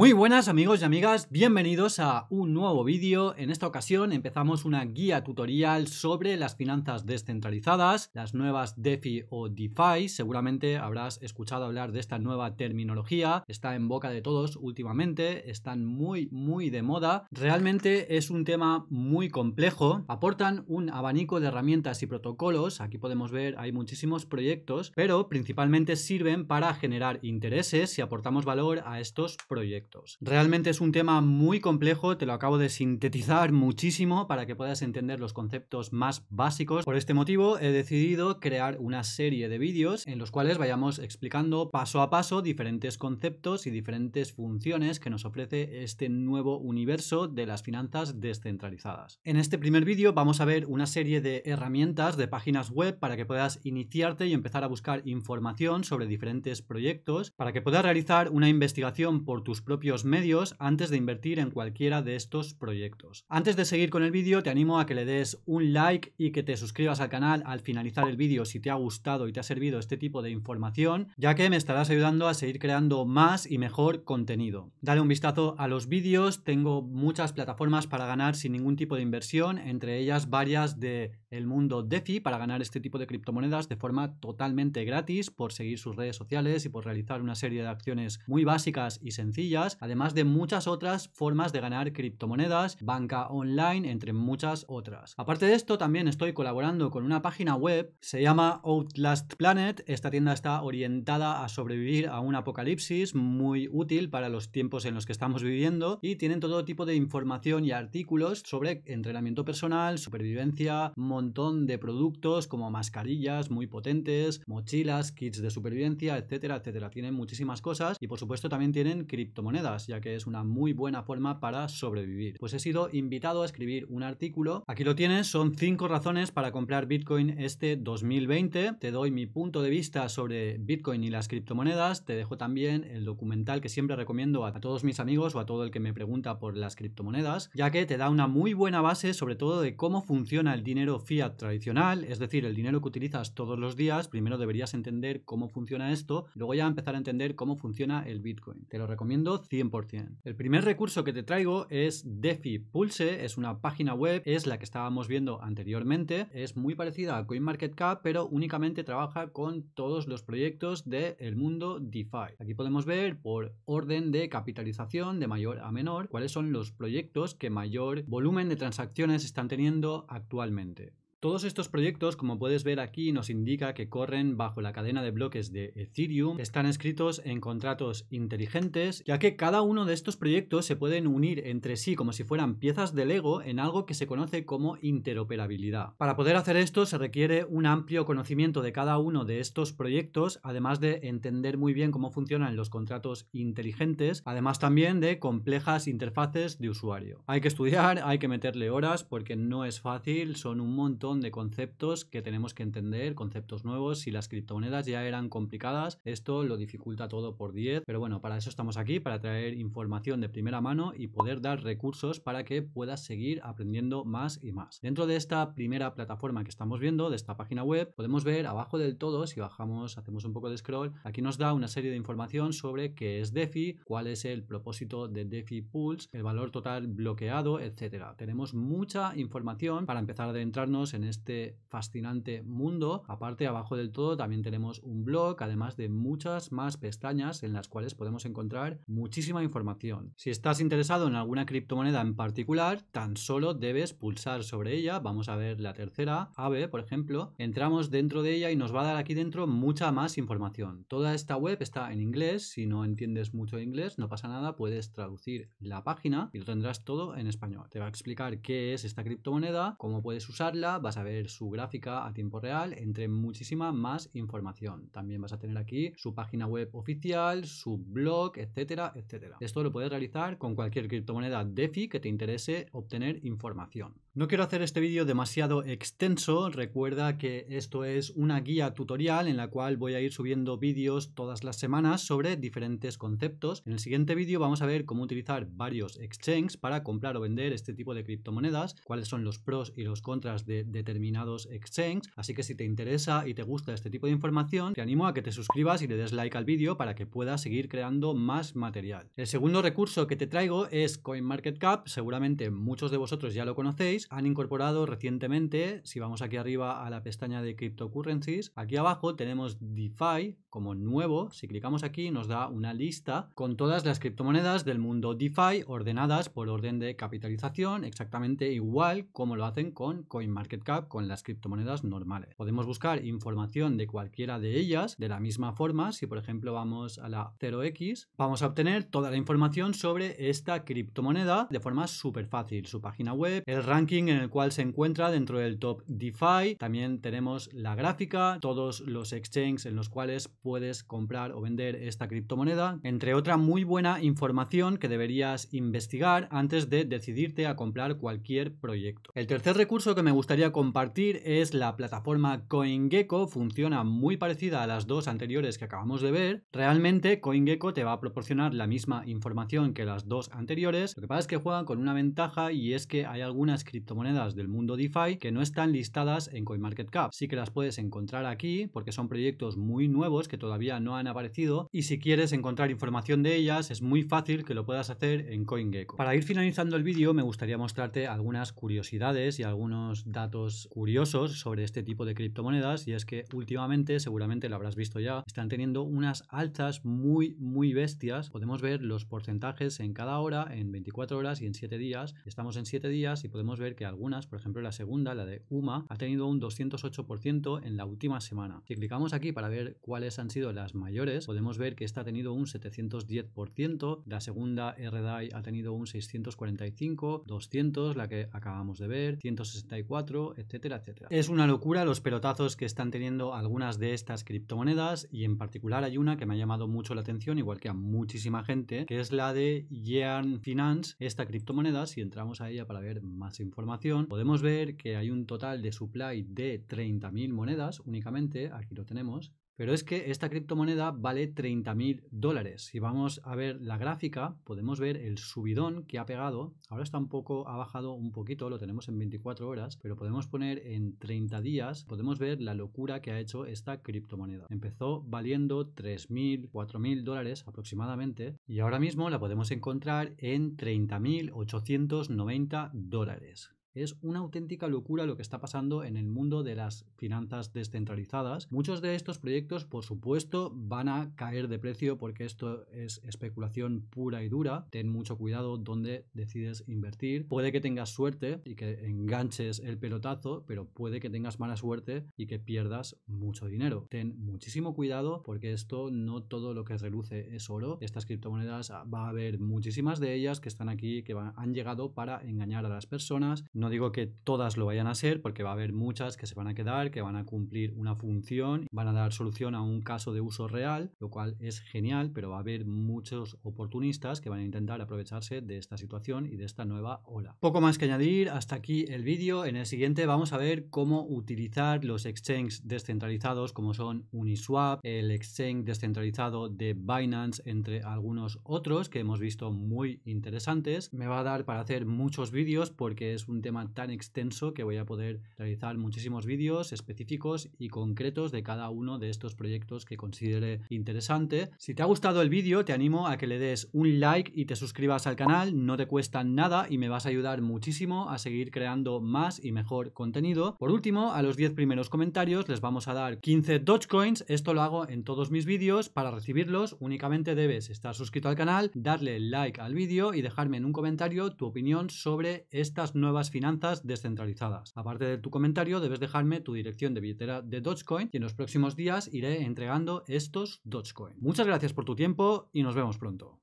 Muy buenas amigos y amigas, bienvenidos a un nuevo vídeo. En esta ocasión empezamos una guía tutorial sobre las finanzas descentralizadas, las nuevas DeFi o DeFi. Seguramente habrás escuchado hablar de esta nueva terminología, está en boca de todos últimamente, están muy muy de moda. Realmente es un tema muy complejo, aportan un abanico de herramientas y protocolos, aquí podemos ver hay muchísimos proyectos, pero principalmente sirven para generar intereses y aportamos valor a estos proyectos. Realmente es un tema muy complejo, te lo acabo de sintetizar muchísimo para que puedas entender los conceptos más básicos. Por este motivo he decidido crear una serie de vídeos en los cuales vayamos explicando paso a paso diferentes conceptos y diferentes funciones que nos ofrece este nuevo universo de las finanzas descentralizadas. En este primer vídeo vamos a ver una serie de herramientas de páginas web para que puedas iniciarte y empezar a buscar información sobre diferentes proyectos, para que puedas realizar una investigación por tus propios medios antes de invertir en cualquiera de estos proyectos. Antes de seguir con el vídeo, te animo a que le des un like y que te suscribas al canal al finalizar el vídeo si te ha gustado y te ha servido este tipo de información, ya que me estarás ayudando a seguir creando más y mejor contenido. Dale un vistazo a los vídeos, tengo muchas plataformas para ganar sin ningún tipo de inversión, entre ellas varias de el mundo DeFi para ganar este tipo de criptomonedas de forma totalmente gratis por seguir sus redes sociales y por realizar una serie de acciones muy básicas y sencillas además de muchas otras formas de ganar criptomonedas, banca online, entre muchas otras. Aparte de esto, también estoy colaborando con una página web, se llama Outlast Planet, esta tienda está orientada a sobrevivir a un apocalipsis, muy útil para los tiempos en los que estamos viviendo, y tienen todo tipo de información y artículos sobre entrenamiento personal, supervivencia, un montón de productos como mascarillas muy potentes, mochilas, kits de supervivencia, etcétera, etcétera. Tienen muchísimas cosas y por supuesto también tienen criptomonedas ya que es una muy buena forma para sobrevivir. Pues he sido invitado a escribir un artículo. Aquí lo tienes, son 5 razones para comprar Bitcoin este 2020. Te doy mi punto de vista sobre Bitcoin y las criptomonedas. Te dejo también el documental que siempre recomiendo a todos mis amigos o a todo el que me pregunta por las criptomonedas, ya que te da una muy buena base sobre todo de cómo funciona el dinero fiat tradicional, es decir, el dinero que utilizas todos los días. Primero deberías entender cómo funciona esto, luego ya empezar a entender cómo funciona el Bitcoin. Te lo recomiendo 100%. El primer recurso que te traigo es DeFi Pulse, es una página web, es la que estábamos viendo anteriormente, es muy parecida a CoinMarketCap, pero únicamente trabaja con todos los proyectos del mundo DeFi. Aquí podemos ver por orden de capitalización de mayor a menor cuáles son los proyectos que mayor volumen de transacciones están teniendo actualmente. Todos estos proyectos, como puedes ver aquí, nos indica que corren bajo la cadena de bloques de Ethereum, están escritos en contratos inteligentes, ya que cada uno de estos proyectos se pueden unir entre sí como si fueran piezas de Lego en algo que se conoce como interoperabilidad. Para poder hacer esto se requiere un amplio conocimiento de cada uno de estos proyectos, además de entender muy bien cómo funcionan los contratos inteligentes, además también de complejas interfaces de usuario. Hay que estudiar, hay que meterle horas porque no es fácil, son un montón de conceptos que tenemos que entender, conceptos nuevos. Si las criptomonedas ya eran complicadas, esto lo dificulta todo por 10. Pero bueno, para eso estamos aquí, para traer información de primera mano y poder dar recursos para que puedas seguir aprendiendo más y más. Dentro de esta primera plataforma que estamos viendo, de esta página web, podemos ver abajo del todo, si bajamos, hacemos un poco de scroll, aquí nos da una serie de información sobre qué es DeFi, cuál es el propósito de DeFi Pools, el valor total bloqueado, etcétera. Tenemos mucha información para empezar a adentrarnos en este fascinante mundo. Aparte, abajo del todo también tenemos un blog, además de muchas más pestañas en las cuales podemos encontrar muchísima información. Si estás interesado en alguna criptomoneda en particular, tan solo debes pulsar sobre ella. Vamos a ver la tercera, AVE, por ejemplo. Entramos dentro de ella y nos va a dar aquí dentro mucha más información. Toda esta web está en inglés. Si no entiendes mucho inglés, no pasa nada, puedes traducir la página y lo tendrás todo en español. Te va a explicar qué es esta criptomoneda, cómo puedes usarla, vas a ver su gráfica a tiempo real entre muchísima más información. También vas a tener aquí su página web oficial, su blog, etcétera, etcétera. Esto lo puedes realizar con cualquier criptomoneda DeFi que te interese obtener información. No quiero hacer este vídeo demasiado extenso, recuerda que esto es una guía tutorial en la cual voy a ir subiendo vídeos todas las semanas sobre diferentes conceptos. En el siguiente vídeo vamos a ver cómo utilizar varios exchanges para comprar o vender este tipo de criptomonedas, cuáles son los pros y los contras de determinados exchanges, así que si te interesa y te gusta este tipo de información, te animo a que te suscribas y le des like al vídeo para que puedas seguir creando más material. El segundo recurso que te traigo es CoinMarketCap, seguramente muchos de vosotros ya lo conocéis, han incorporado recientemente, si vamos aquí arriba a la pestaña de Cryptocurrencies, aquí abajo tenemos DeFi, como nuevo, si clicamos aquí nos da una lista con todas las criptomonedas del mundo DeFi ordenadas por orden de capitalización, exactamente igual como lo hacen con CoinMarketCap, con las criptomonedas normales. Podemos buscar información de cualquiera de ellas de la misma forma, si por ejemplo vamos a la 0x, vamos a obtener toda la información sobre esta criptomoneda de forma súper fácil, su página web, el ranking en el cual se encuentra dentro del top DeFi, también tenemos la gráfica, todos los exchanges en los cuales puedes comprar o vender esta criptomoneda, entre otra muy buena información que deberías investigar antes de decidirte a comprar cualquier proyecto. El tercer recurso que me gustaría compartir es la plataforma CoinGecko, funciona muy parecida a las dos anteriores que acabamos de ver. Realmente CoinGecko te va a proporcionar la misma información que las dos anteriores, lo que pasa es que juegan con una ventaja y es que hay algunas criptomonedas del mundo DeFi que no están listadas en CoinMarketCap, sí que las puedes encontrar aquí porque son proyectos muy nuevos que todavía no han aparecido y si quieres encontrar información de ellas es muy fácil que lo puedas hacer en CoinGecko. Para ir finalizando el vídeo me gustaría mostrarte algunas curiosidades y algunos datos curiosos sobre este tipo de criptomonedas y es que últimamente, seguramente lo habrás visto ya, están teniendo unas altas muy muy bestias. Podemos ver los porcentajes en cada hora, en 24 horas y en 7 días. Estamos en 7 días y podemos ver que algunas, por ejemplo la segunda, la de UMA, ha tenido un 208% en la última semana. Si clicamos aquí para ver cuál es han sido las mayores, podemos ver que esta ha tenido un 710%, la segunda RDI ha tenido un 645, 200, la que acabamos de ver, 164, etcétera, etcétera. Es una locura los pelotazos que están teniendo algunas de estas criptomonedas y en particular hay una que me ha llamado mucho la atención, igual que a muchísima gente, que es la de Yearn Finance, esta criptomoneda, si entramos a ella para ver más información, podemos ver que hay un total de supply de 30.000 monedas únicamente, aquí lo tenemos, pero es que esta criptomoneda vale 30.000 dólares. Si vamos a ver la gráfica, podemos ver el subidón que ha pegado. Ahora está un poco, ha bajado un poquito, lo tenemos en 24 horas, pero podemos poner en 30 días, podemos ver la locura que ha hecho esta criptomoneda. Empezó valiendo 3.000, 4.000 dólares aproximadamente y ahora mismo la podemos encontrar en 30.890 dólares. Es una auténtica locura lo que está pasando en el mundo de las finanzas descentralizadas. Muchos de estos proyectos, por supuesto, van a caer de precio porque esto es especulación pura y dura. Ten mucho cuidado donde decides invertir. Puede que tengas suerte y que enganches el pelotazo, pero puede que tengas mala suerte y que pierdas mucho dinero. Ten muchísimo cuidado porque esto no todo lo que reluce es oro. Estas criptomonedas ah, va a haber muchísimas de ellas que están aquí, que han llegado para engañar a las personas no digo que todas lo vayan a ser, porque va a haber muchas que se van a quedar, que van a cumplir una función, van a dar solución a un caso de uso real, lo cual es genial, pero va a haber muchos oportunistas que van a intentar aprovecharse de esta situación y de esta nueva ola. Poco más que añadir, hasta aquí el vídeo. En el siguiente vamos a ver cómo utilizar los exchanges descentralizados como son Uniswap, el exchange descentralizado de Binance, entre algunos otros que hemos visto muy interesantes. Me va a dar para hacer muchos vídeos porque es un tema tan extenso que voy a poder realizar muchísimos vídeos específicos y concretos de cada uno de estos proyectos que considere interesante. Si te ha gustado el vídeo, te animo a que le des un like y te suscribas al canal, no te cuesta nada y me vas a ayudar muchísimo a seguir creando más y mejor contenido. Por último, a los 10 primeros comentarios les vamos a dar 15 Dogecoins, esto lo hago en todos mis vídeos, para recibirlos únicamente debes estar suscrito al canal, darle like al vídeo y dejarme en un comentario tu opinión sobre estas nuevas finanzas descentralizadas. Aparte de tu comentario, debes dejarme tu dirección de billetera de Dogecoin y en los próximos días iré entregando estos Dogecoin. Muchas gracias por tu tiempo y nos vemos pronto.